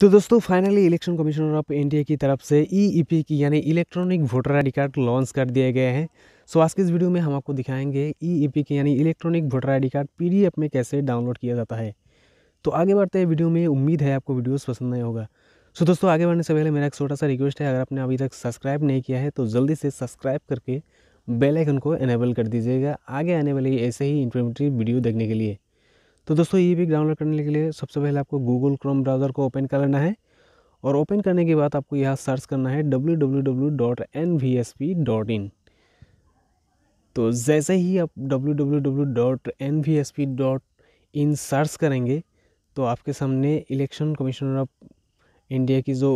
तो दोस्तों finally election commissioner of India की तरफ से ई e e की यानी electronic voter I card launch कर दिए गए हैं सो आज के इस वीडियो में हम आपको दिखाएंगे ई e की यानी electronic voter I card P में कैसे डाउनलोड किया जाता है तो आगे बढ़ते हैं वीडियो में उम्मीद है आपको वीडियोज़ पसंद नहीं होगा सो दोस्तों आगे बढ़ने से पहले मेरा एक छोटा सा रिक्वेस्ट है अगर आपने अभी तक सब्सक्राइब नहीं किया है तो जल्दी से सब्सक्राइब करके बेल आइकन को एनेबल कर दीजिएगा आगे आने वाली ऐसे ही इन्फॉर्मेटिव वीडियो देखने के लिए तो दोस्तों ये भी डाउनलोड करने के लिए सबसे पहले आपको गूगल क्रोम ब्राउज़र को ओपन करना है और ओपन करने के बाद आपको यहाँ सर्च करना है डब्ल्यू तो जैसे ही आप डब्ल्यू सर्च करेंगे तो आपके सामने इलेक्शन कमिश्नर ऑफ इंडिया की जो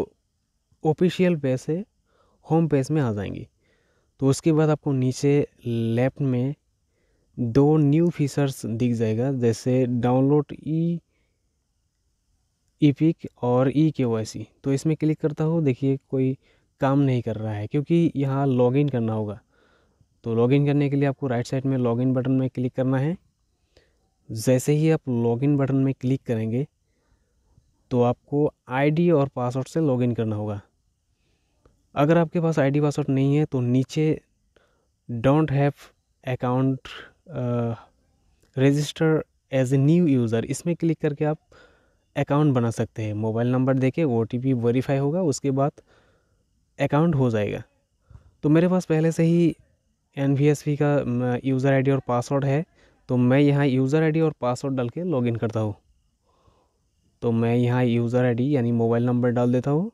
ऑफिशियल पेज है होम पेज में आ जाएंगे तो उसके बाद आपको नीचे लेफ्ट में दो न्यू फीचर्स दिख जाएगा जैसे डाउनलोड ई ईपिक और ई के तो इसमें क्लिक करता हूँ देखिए कोई काम नहीं कर रहा है क्योंकि यहाँ लॉगिन करना होगा तो लॉगिन करने के लिए आपको राइट साइड में लॉगिन बटन में क्लिक करना है जैसे ही आप लॉगिन बटन में क्लिक करेंगे तो आपको आईडी और पासवर्ड से लॉगिन करना होगा अगर आपके पास आईडी पासवर्ड नहीं है तो नीचे don't have account register as a new user इसमें क्लिक करके आप अकाउंट बना सकते हैं मोबाइल नंबर देके ओ टी वेरीफाई होगा उसके बाद अकाउंट हो जाएगा तो मेरे पास पहले से ही एन का यूज़र आईडी और पासवर्ड है तो मैं यहाँ यूज़र आईडी और पासवर्ड डाल के लॉगिन करता हूँ तो मैं यहाँ यूज़र आईडी यानी मोबाइल नंबर डाल देता हूँ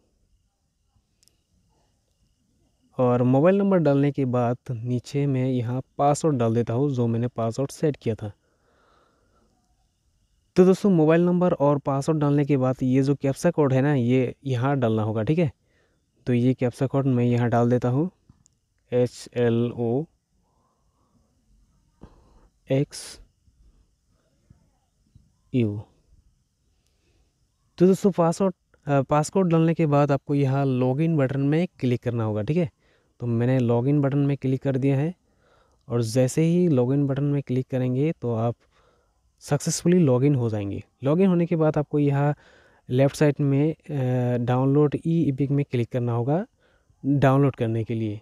और मोबाइल नंबर डालने के बाद नीचे मैं यहाँ पासवर्ड डाल देता हूँ जो मैंने पासवर्ड सेट किया था तो दोस्तों मोबाइल नंबर और पासवर्ड डालने के बाद ये जो कैप्सा कोड है ना ये यहाँ डालना होगा ठीक है तो ये कैप्सा कोड मैं यहाँ डाल देता हूँ H L O X U तो दोस्तों पासवर्ड पासवर्ड डालने के बाद आपको यहाँ लॉगिन बटन में क्लिक करना होगा ठीक है तो मैंने लॉगिन बटन में क्लिक कर दिया है और जैसे ही लॉगिन बटन में क्लिक करेंगे तो आप सक्सेसफुली लॉगिन हो जाएंगे लॉगिन होने के बाद आपको यहाँ लेफ़्ट साइड में डाउनलोड ई इपिक में क्लिक करना होगा डाउनलोड करने के लिए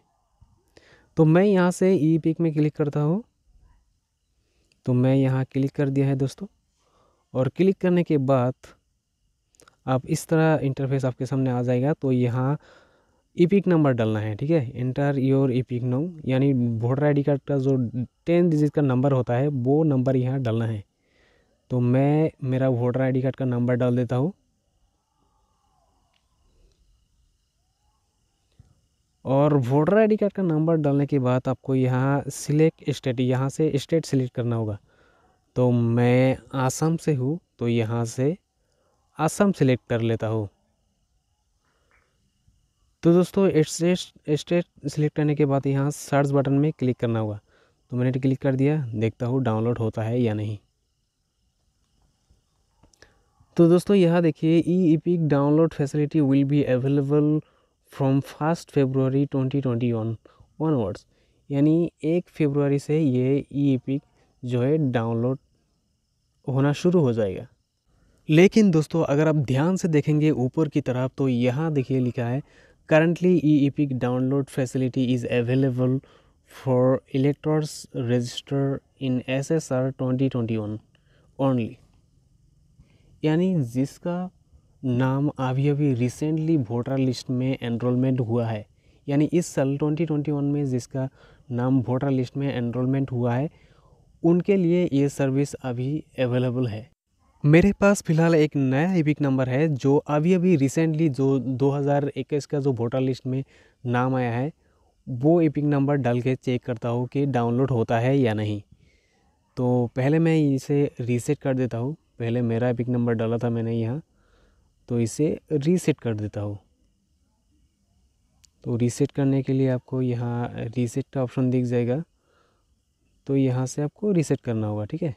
तो मैं यहाँ से ई पिक में क्लिक करता हूँ तो मैं यहाँ क्लिक कर दिया है दोस्तों और क्लिक करने के बाद आप इस तरह इंटरफेस आपके सामने आ जाएगा तो यहाँ ईपिक e नंबर डालना है ठीक है एंटर योर ईपिक नो यानी वोटर आई कार्ड का जो टेन डिजिट का नंबर होता है वो नंबर यहाँ डालना है तो मैं मेरा वोटर आई कार्ड का नंबर डाल देता हूँ और वोटर आई कार्ड का नंबर डालने के बाद आपको यहाँ सिलेक्ट स्टेट यहाँ से स्टेट सिलेक्ट करना होगा तो मैं आसाम से हूँ तो यहाँ से आसाम सिलेक्ट कर लेता हूँ तो दोस्तों स्टेट स्टेट सिलेक्ट करने के बाद यहाँ सर्च बटन में क्लिक करना होगा तो मैंने क्लिक कर दिया देखता हूँ डाउनलोड होता है या नहीं तो दोस्तों यहाँ देखिए E EPIC download facility will be available from first February 2021 onwards यानी एक फेब्रुवरी से ये ई इपिक जो है डाउनलोड होना शुरू हो जाएगा लेकिन दोस्तों अगर आप ध्यान से देखेंगे ऊपर की तरफ तो यहाँ देखिए लिखा है Currently, eEPIC download facility is available for electors registered in SSR 2021 only. यानी जिसका नाम अभी अभी रिसेंटली वोटर लिस्ट में एनरोलमेंट हुआ है यानी इस साल 2021 में जिसका नाम वोटर लिस्ट में एनरोलमेंट हुआ है उनके लिए ये सर्विस अभी अवेलेबल है मेरे पास फ़िलहाल एक नया एपिक नंबर है जो अभी अभी रिसेंटली जो 2021 का जो वोटर लिस्ट में नाम आया है वो एपिक नंबर डाल के चेक करता हूँ कि डाउनलोड होता है या नहीं तो पहले मैं इसे रीसेट कर देता हूँ पहले मेरा एपिक नंबर डाला था मैंने यहाँ तो इसे रीसेट कर देता हूँ तो रीसेट करने के लिए आपको यहाँ रीसेट का ऑप्शन दिख जाएगा तो यहाँ से आपको रीसेट करना होगा ठीक है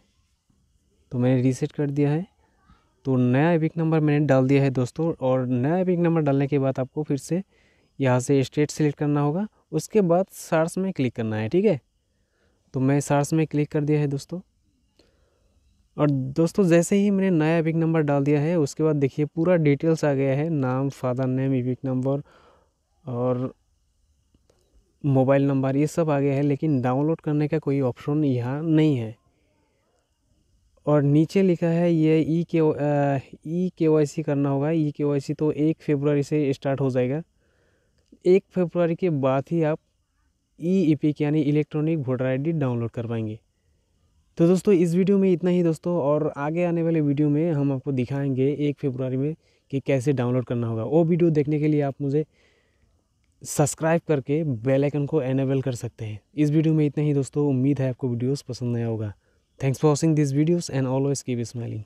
तो मैंने रीसेट कर दिया है तो नया एपिक नंबर मैंने डाल दिया है दोस्तों और नया एपिक नंबर डालने के बाद आपको फिर से यहाँ से स्टेट सेलेक्ट करना होगा उसके बाद सार्स में क्लिक करना है ठीक है तो मैं सार्स में क्लिक कर दिया है दोस्तों और दोस्तों जैसे ही मैंने नया एपिक नंबर डाल दिया है उसके बाद देखिए पूरा डिटेल्स आ गया है नाम फादर नेम एपिक नंबर और मोबाइल नंबर ये सब आ गया है लेकिन डाउनलोड करने का कोई ऑप्शन यहाँ नहीं है और नीचे लिखा है ये ई के ई के वाई सी करना होगा ई के वाई सी तो एक फेबररी से स्टार्ट हो जाएगा एक फेबररी के बाद ही आप ई ई पी यानी इलेक्ट्रॉनिक वोटर आईडी डाउनलोड कर पाएंगे तो दोस्तों इस वीडियो में इतना ही दोस्तों और आगे आने वाले वीडियो में हम आपको दिखाएंगे एक फेबररी में कि कैसे डाउनलोड करना होगा वो वीडियो देखने के लिए आप मुझे सब्सक्राइब करके बेल आइकन को एनेबल कर सकते हैं इस वीडियो में इतना ही दोस्तों उम्मीद है आपको वीडियोस पसंद आया होगा Thanks for watching these videos and always keep smiling.